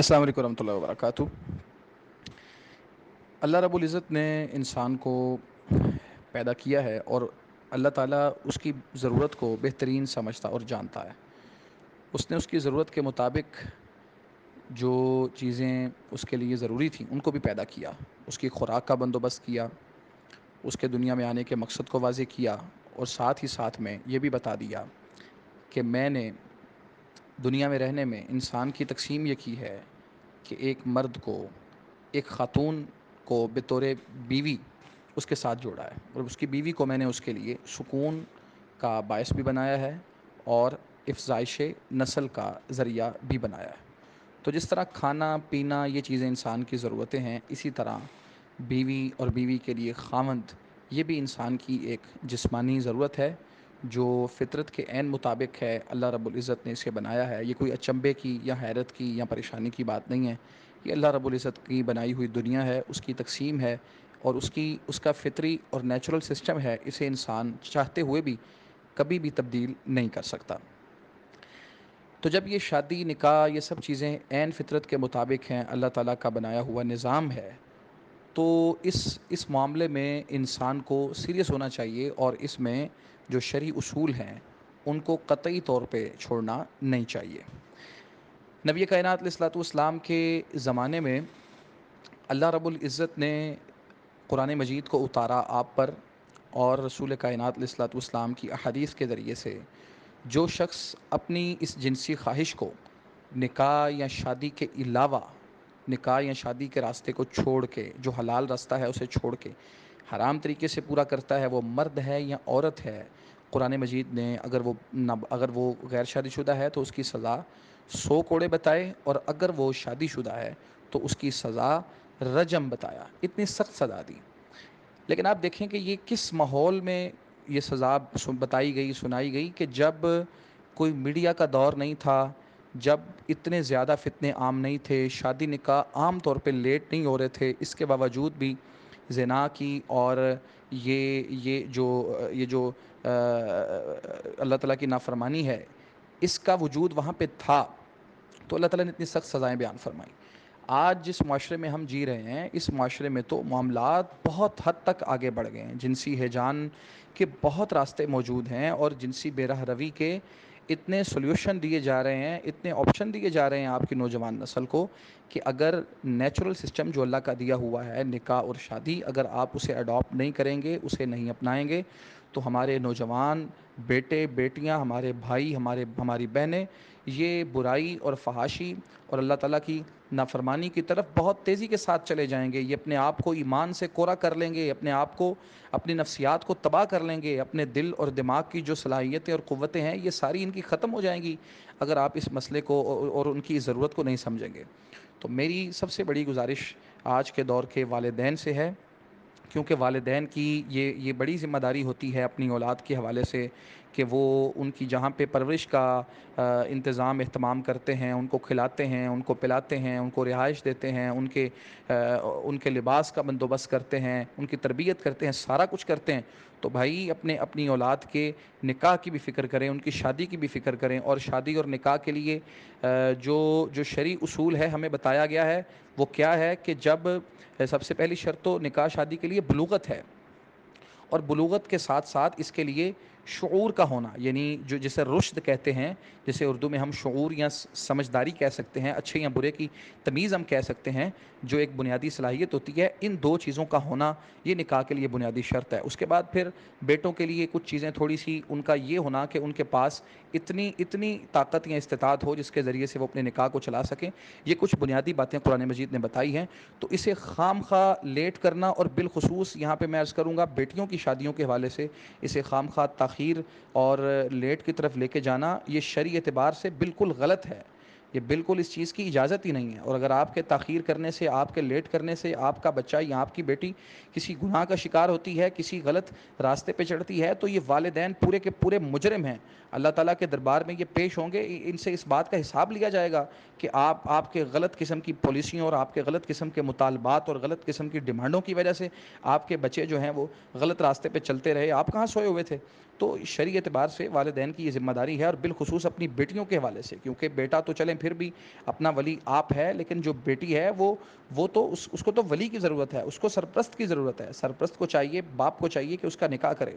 अस्सलाम वालेकुम रहमतुल्लाहि व अल्लाह रब्बुल ने इंसान को पैदा किया है और अल्लाह ताली उसकी ज़रूरत को बेहतरीन समझता और जानता है उसने उसकी ज़रूरत के मुताबिक जो चीज़ें उसके लिए ज़रूरी थी उनको भी पैदा किया उसकी खुराक का बंदोबस्त किया उसके दुनिया में आने के मकसद को वाजे किया और साथ ही साथ में ये भी बता दिया कि मैंने दुनिया में रहने में इंसान की तकसीम ये की है कि एक मर्द को एक ख़ातून को बतौर बीवी उसके साथ जोड़ा है और उसकी बीवी को मैंने उसके लिए सुकून का बायस भी बनाया है और अफजाइश नस्ल का ज़रिया भी बनाया है तो जिस तरह खाना पीना ये चीज़ें इंसान की ज़रूरतें हैं इसी तरह बीवी और बीवी के लिए खामंद ये भी इंसान की एक जिस्मानी ज़रूरत है जो फितरत के एन मुताबिक है अल्लाह रब्बुल इज़्ज़त ने इसे बनाया है ये कोई अचंभे की या हैरत की या परेशानी की बात नहीं है ये अल्लाह रब्बुल इज़्ज़त की बनाई हुई दुनिया है उसकी तकसीम है और उसकी उसका फितरी और नेचुरल सिस्टम है इसे इंसान चाहते हुए भी कभी भी तब्दील नहीं कर सकता तो जब ये शादी निकाह ये सब चीज़ें एन फितरत के मुताबिक हैं अल्लाह ताला का बनाया हुआ निज़ाम है तो इस इस मामले में इंसान को सीरियस होना चाहिए और इसमें जो शरी उसूल हैं उनको कतई तौर पे छोड़ना नहीं चाहिए नबी कायनत के ज़माने में अल्लाह इज़्ज़त ने कुरान मजीद को उतारा आप पर और रसूल कायनत की अहदीस के ज़रिए से जो शख्स अपनी इस जिनसी ख्वाहिश को निकाह या शादी के अलावा निकाह या शादी के रास्ते को छोड़ के जो हलाल रास्ता है उसे छोड़ के हराम तरीके से पूरा करता है वो मर्द है या औरत है कुरान मजीद ने अगर वो न अगर वो गैर शादीशुदा है तो उसकी सज़ा सौ कोड़े बताए और अगर वो शादीशुदा है तो उसकी सज़ा रजम बताया इतनी सख्त सज़ा दी लेकिन आप देखें कि ये किस माहौल में ये सज़ा बताई गई सुनाई गई कि जब कोई मीडिया का दौर नहीं था जब इतने ज़्यादा फितने आम नहीं थे शादी निकाह आम तौर पे लेट नहीं हो रहे थे इसके बावजूद भी जना की और ये ये जो ये जो अल्लाह ताला की नाफरमानी है इसका वजूद वहाँ पे था तो अल्लाह ताला ने इतनी सख्त सज़ाएं बयान फरमाई आज जिस माशरे में हम जी रहे हैं इस माशरे में तो मामला बहुत हद तक आगे बढ़ गए हैं जिनसी हैजान के बहुत रास्ते मौजूद हैं और जिनसी बेरह रवी के इतने सोल्यूशन दिए जा रहे हैं इतने ऑप्शन दिए जा रहे हैं आपकी नौजवान नस्ल को कि अगर नेचुरल सिस्टम जो अल्लाह का दिया हुआ है निकाह और शादी अगर आप उसे अडॉप्ट नहीं करेंगे उसे नहीं अपनाएंगे तो हमारे नौजवान बेटे बेटियां हमारे भाई हमारे हमारी बहनें ये बुराई और फहाशी और अल्लाह ताला की नाफरमानी की तरफ बहुत तेज़ी के साथ चले जाएंगे ये अपने आप को ईमान से कोरा कर लेंगे अपने आप को अपनी नफ्सियात को तबाह कर लेंगे अपने दिल और दिमाग की जो सलाहियतें और क़वतें हैं ये सारी इनकी ख़त्म हो जाएंगी अगर आप इस मसले को और उनकी ज़रूरत को नहीं समझेंगे तो मेरी सबसे बड़ी गुजारिश आज के दौर के वालदेन से है क्योंकि वालदेन की ये ये बड़ी ज़िम्मेदारी होती है अपनी औलाद के हवाले से कि वो उनकी जहाँ पे परवरिश का इंतज़ाम अहतमाम करते हैं उनको खिलाते हैं उनको पिलाते हैं उनको रिहाइश देते हैं उनके आ, उनके लिबास का बंदोबस्त करते हैं उनकी तरबियत करते हैं सारा कुछ करते हैं तो भाई अपने अपनी औलाद के निकाह की भी फ़िक्र करें उनकी शादी की भी फ़िक्र करें और शादी और निकाह के लिए जो जो शरी असूल है हमें बताया गया है वो क्या है कि जब सबसे पहली शर्त तो निकाह शादी के लिए बलूगत है और बलूगत के साथ साथ इसके लिए शूर का होना यानी जो जिसे रुश्द कहते हैं जिसे उर्दू में हम शूर या समझदारी कह सकते हैं अच्छे या बुरे की तमीज़ हम कह सकते हैं जो एक बुनियादी सलाहियत होती है इन दो चीज़ों का होना ये निकाह के लिए बुनियादी शर्त है उसके बाद फिर बेटों के लिए कुछ चीज़ें थोड़ी सी उनका ये होना कि उनके पास इतनी इतनी ताकत या इस्तात हो जिसके ज़रिए से वो अपने निकाह को चला सकें ये कुछ बुनियादी बातें कुरान मजीद ने बताई हैं तो इसे खाम खा लेट करना और बिलखसूस यहाँ पर मैं अर्ज़ करूँगा बेटियों की शादियों के हवाले से इसे खाम खा तखीर और लेट की तरफ लेके जाना ये शरी एतबार से बिल्कुल गलत है ये बिल्कुल इस चीज़ की इजाज़त ही नहीं है और अगर आपके तखीर करने से आपके लेट करने से आपका बच्चा या आपकी बेटी किसी गुनाह का शिकार होती है किसी गलत रास्ते पे चढ़ती है तो ये वालदेन पूरे के पूरे मुजरम हैं अल्लाह ताला के दरबार में ये पेश होंगे इनसे इस बात का हिसाब लिया जाएगा कि आप आपके गलत किस्म की पॉलिसियों और आपके गलत किस्म के मुतालबात और गलत किस्म की डिमांडों की वजह से आपके बच्चे जो हैं वो गलत रास्ते पर चलते रहे आप कहाँ सोए हुए थे तो शरी एतबार से वालदेन की ये जिम्मेदारी है और बिलखसूस अपनी बेटियों के हवाले से क्योंकि बेटा तो चलें फिर भी अपना वली आप है लेकिन जो बेटी है वो वो तो उस, उसको तो वली की ज़रूरत है उसको सरप्रस्त की ज़रूरत है सरप्रस्त को चाहिए बाप को चाहिए कि उसका निकाह करे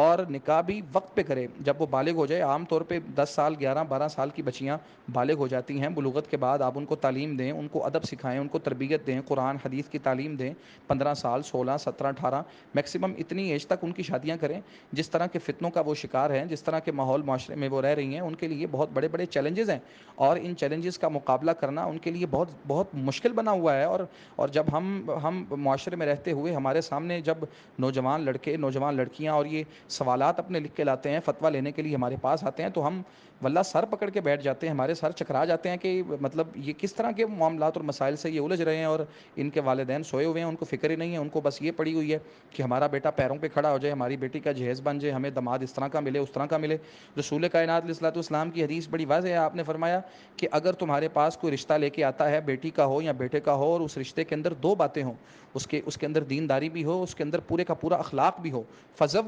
और निकाह भी वक्त पे करे जब वो बालिग हो जाए आमतौर पे 10 साल 11 12 साल की बच्चियाँ बालिग हो जाती हैं बलूगत के बाद आप उनको तालीम दें उनको अदब सिखाएं उनको तरबियत दें कुरान हदीस की तालीम दें पंद्रह साल सोलह सत्रह अठारह मैक्सिमम इतनी एज तक उनकी शादियाँ करें जिस तरह के फितनों का वो शिकार हैं जिस तरह के माहौल माशरे में वो रह रही हैं उनके लिए बहुत बड़े बड़े चैलेंजेस हैं और इन चैलेंजेस का मुकाबला करना उनके लिए बहुत बहुत मुश्किल बना हुआ है और और जब हम हम माशरे में रहते हुए हमारे सामने जब नौजवान लड़के नौजवान लड़कियाँ और ये सवाल अपने लिख के लाते हैं फतवा लेने के लिए हमारे पास आते हैं तो हम वल्ला सर पकड़ के बैठ जाते हैं हमारे सर चकरा जाते हैं कि मतलब ये किस तरह के मामला और मसाइल से ये उलझ रहे हैं और इनके वालदेन सोए हुए हैं उनको फिक्र ही नहीं है उनको बस ये पड़ी हुई है कि हमारा बेटा पैरों पर पे खड़ा हो जाए हमारी बेटी का जहेज़ बन जाए हमें दमाद इस तरह का मिले उस तरह का मिले रसूल कायनात इस्लाम की हदीस बड़ी वाज है आपने फरमाया कि अगर तुम्हारे पास कोई रिश्ता लेके आता है बेटी का हो या बेटे का हो और उस रिश्ते के अंदर दो बातें हों उसके उसके अंदर दीनदारी भी हो उसके अंदर पूरे का पूरा अखलाक भी हो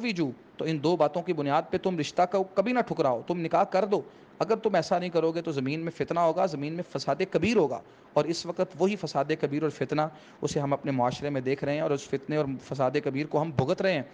भी जू तो इन दो बातों की बुनियाद पर तुम रिश्ता का कभी ना ठुकराओ तुम निकाह कर दो अगर तुम ऐसा नहीं करोगे तो ज़मीन में फ़ितना होगा ज़मीन में फसाद कबीर होगा और इस वक्त वही फसाद कबीर और फितना उसे हम अपने माशरे में देख रहे हैं और उस फितने और फसाद कबीर को हम भुगत रहे हैं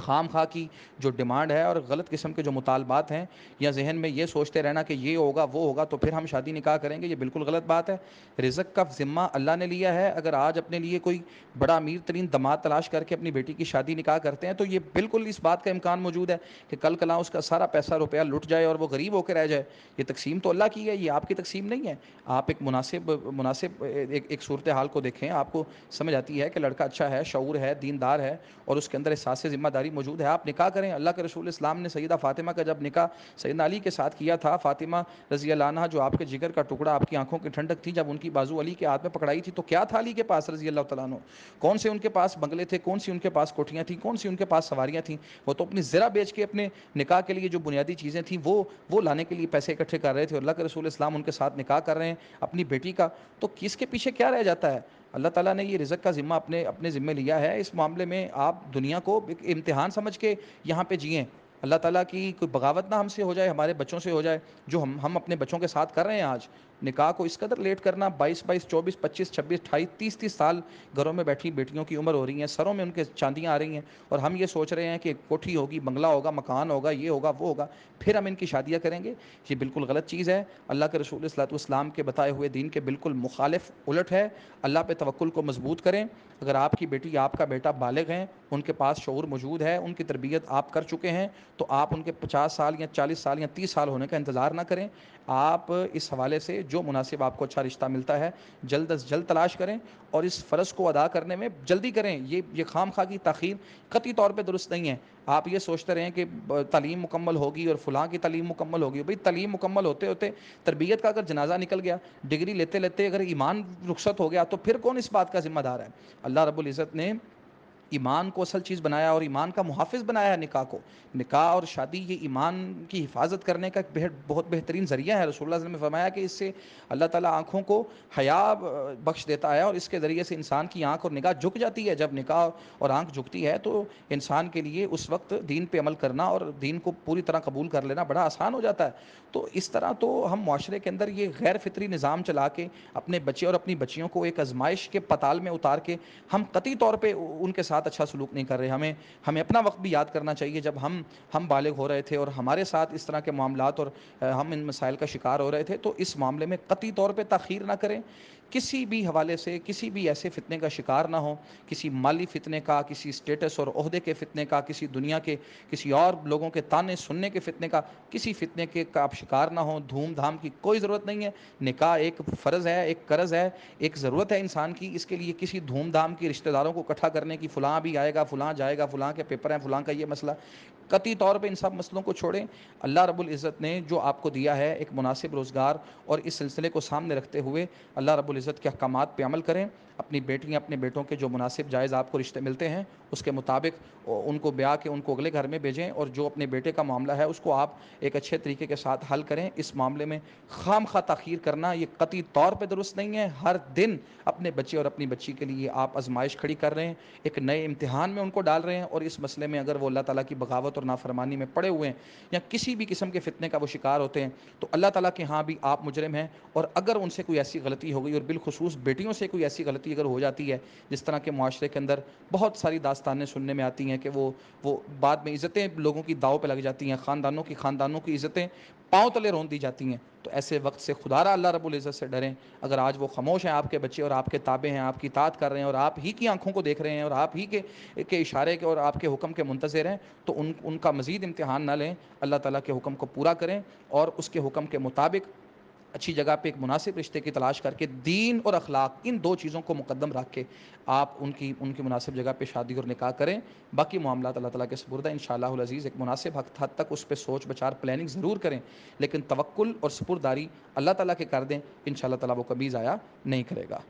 खाम खा की जो डिमांड है और गलत किस्म के जो मुतालबात हैं या जहन में ये सोचते रहना कि ये होगा वो होगा तो फिर हम शादी निकाह करेंगे ये बिल्कुल गलत बात है रिजक का ज़िम्मा अल्लाह ने लिया है अगर आज अपने लिए कोई बड़ा अमीर तरीन दमाद तलाश करके अपनी बेटी की शादी निकाह करते हैं तो ये बिल्कुल इस बात का इम्कान मौजूद है कि कल कला उसका सारा पैसा रुपया लुट जाए और वो गरीब होकर रह जाए ये तकसीम तो अल्लाह की है ये आपकी तकसीम नहीं है आप एक मुनासिब मुनासिब एक, एक सूरत हाल को देखें आपको समझ आती है कि लड़का अच्छा है शूर है दीनदार है और उसके अंदर एहसास ज़िम्मेदारी बुखारी मौजूद है आप निकाह करें अल्लाह के रसूल इस्लाम ने सईदा फ़ातिमा का जब निकाह सैद अली के साथ किया था फ़ातिमा रजी अल्लाह जो आपके जिगर का टुकड़ा आपकी आंखों की ठंडक थी जब उनकी बाजू अली के हाथ में पकड़ाई थी तो क्या था अली के पास रजी अल्लाह तला कौन से उनके पास बंगले थे कौन सी उनके पास कोठियाँ थी कौन सी उनके पास सवारियाँ थी वो तो अपनी ज़रा बेच के अपने निकाह के लिए जो बुनियादी चीज़ें थी वो वो लाने के लिए पैसे इकट्ठे कर रहे थे अल्लाह के रसूल इस्लाम उनके साथ निकाह कर रहे हैं अपनी बेटी का तो किसके पीछे क्या रह जाता है अल्लाह ताला ने ये रिज़क का ज़िम्मा अपने अपने ज़िम्मे लिया है इस मामले में आप दुनिया को एक इम्तिहान समझ के यहाँ पे जिए अल्लाह ताला की कोई बगावत ना हमसे हो जाए हमारे बच्चों से हो जाए जो हम हम अपने बच्चों के साथ कर रहे हैं आज निकाह को इस कदर लेट करना 22 22 24 25 26 28 तीस तीस साल घरों में बैठी बेटियों की उम्र हो रही है सरों में उनके चांदियाँ आ रही हैं और हम ये सोच रहे हैं कि कोठी होगी बंगला होगा मकान होगा ये होगा वो होगा फिर हम इनकी शादियाँ करेंगे ये बिल्कुल गलत चीज़ है अल्लाह के रसूल सलातम के बताए हुए दिन के बिल्कुल मुखालफ उलट है अल्लाह पे तवक्ल को मजबूत करें अगर आपकी बेटी आपका बेटा बालग हैं उनके पास शौर मौजूद है उनकी तरबियत आप कर चुके हैं तो आप उनके पचास साल या चालीस साल या तीस साल होने का इंतज़ार ना करें आप इस हवाले से जो मुनासिब आपको अच्छा रिश्ता मिलता है जल्द अज जल्द तलाश करें और इस फ़र्ज़ को अदा करने में जल्दी करें ये ये खाम खा की तखीर कती तौर पर दुरुस्त नहीं है आप ये सोचते रहें कि तलीम मुकम्मल होगी और फ़लाँ की तलीम मुकम्मल होगी भाई तलीम मुकम्मल होते होते तरबियत का अगर जनाजा निकल गया डिग्री लेते लेते अगर ईमान रुखसत हो गया तो फिर कौन इस बात का ज़िम्मेदार है अल्लाह रबुल्ज़त ने ईमान को असल चीज़ बनाया और ईमान का मुहाफ़ बनाया है निका को निका और शादी ये ईमान की हिफाजत करने का एक बेहद बहुत बेहतरीन ज़रिया है रसोल्ला ने फरमाया कि इससे अल्लाह ताला आँखों को हया बख्श देता है और इसके ज़रिए से इंसान की आँख और निगाह झुक जाती है जब निका और आँख झुकती है तो इंसान के लिए उस वक्त दीन पर अमल करना और दीन को पूरी तरह कबूल कर लेना बड़ा आसान हो जाता है तो इस तरह तो हम माशरे के अंदर ये गैर फित्री निज़ाम चला के अपने बच्चे और अपनी बच्चियों को एक आजमाइश के पताल में उतार के हम कती तौर पर उनके साथ साथ अच्छा सलूक नहीं कर रहे हमें हमें अपना वक्त भी याद करना चाहिए जब हम हम बालग हो रहे थे और हमारे साथ इस तरह के मामला और हम इन मसाइल का शिकार हो रहे थे तो इस मामले में कती तौर पर तखीर ना करें किसी भी हवाले से किसी भी ऐसे फितने का शिकार ना हो किसी माली फितने का किसी स्टेटस और अहदे के फितने का किसी दुनिया के किसी और लोगों के ताने सुनने के फितने का किसी फितने के का आप शिकार ना हो धूमधाम की कोई ज़रूरत नहीं है निकाह एक फ़र्ज़ है एक कर्ज़ है एक ज़रूरत है इंसान की इसके लिए किसी धूमधाम की रिश्तेदारों को इकट्ठा करने की फ़लाँ भी आएगा फ़लाँ जाएगा फ़लाँ के पेपर हैं फ़लाँ का ये मसला कती तौर पर इन सब मसलों को छोड़ें अल्लाह इज़्ज़त ने जो आपको दिया है एक मुनासिब रोज़गार और इस सिलसिले को सामने रखते हुए अल्लाह इज़्ज़त के अहकाम पर अमल करें अपनी बेटियाँ अपने बेटों के जो मुनासिब जायज़ आपको रिश्ते मिलते हैं उसके मुताबिक उनको ब्याह के उनको अगले घर में भेजें और जो अपने बेटे का मामला है उसको आप एक अच्छे तरीके के साथ हल करें इस मामले में खाम खा तखीर करना ये कती तौर पर दुरुस्त नहीं है हर दिन अपने बच्चे और अपनी बच्ची के लिए आप आजमाइश खड़ी कर रहे हैं एक नए इम्तहान में उनको डाल रहे हैं और इस मसले में अगर वो अल्लाह ताली की बगावत और नाफरमानी में पड़े हुए हैं या किसी भी किस्म के फितने का वो शिकार होते हैं तो अल्लाह ताला के हाँ भी आप मुजरम हैं और अगर उनसे कोई ऐसी गलती हो गई और बिलखसूस बेटियों से कोई ऐसी गलती अगर हो जाती है जिस तरह के माशरे के अंदर बहुत सारी दास्तानें सुनने में आती हैं कि वो वो बाद में इज़्ज़तें लोगों की दाव पर लग जाती हैं ख़ानदानों की ख़ानदानों की इज़्ज़तें पाँव तले रोन दी जाती हैं तो ऐसे वक्त से खुदारा अल्लाह रबुल्ज़त से डरें अगर आज वो खामोश हैं आपके बच्चे और आपके ताबे हैं आपकी तात कर रहे हैं और आप ही की आंखों को देख रहे हैं और आप ही के के इशारे के और आपके हुक्म के मुंतजर हैं तो उन उनका मज़ीद इम्तहान ना लें अल्लाह ताली के हुक्म को पूरा करें और उसके हुक्म के मुताबिक अच्छी जगह पे एक मुनासिब रिश्ते की तलाश करके दीन और अखलाक इन दो चीज़ों को मुकदम रख के आप उनकी उनकी मुनासिब जगह पे शादी और निकाह करें बाकी मामला अल्लाह ताला के सपुरदा इन अज़ीज़ एक मुनासिब हक हद तक उस पर सोच बचार प्लानिंग ज़रूर करें लेकिन तवक्ल और सपुरदारी अल्लाह ताला के कर दें इन तला वो कभी ज़ाया नहीं करेगा